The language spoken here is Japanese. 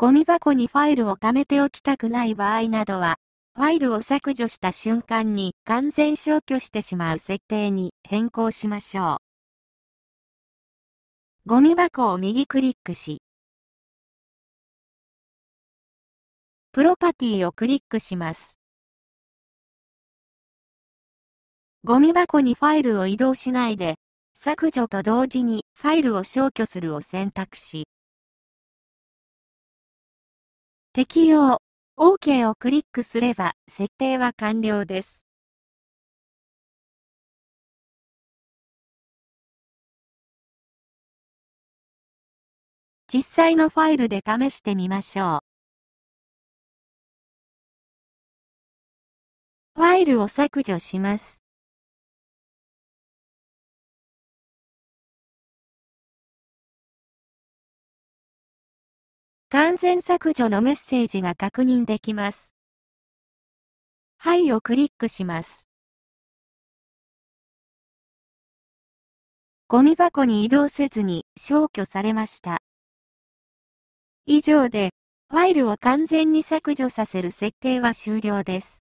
ゴミ箱にファイルを貯めておきたくない場合などは、ファイルを削除した瞬間に完全消去してしまう設定に変更しましょう。ゴミ箱を右クリックし、プロパティをクリックします。ゴミ箱にファイルを移動しないで、削除と同時にファイルを消去するを選択し、適用 OK をクリックすれば設定は完了です。実際のファイルで試してみましょう。ファイルを削除します。完全削除のメッセージが確認できます。はいをクリックします。ゴミ箱に移動せずに消去されました。以上で、ファイルを完全に削除させる設定は終了です。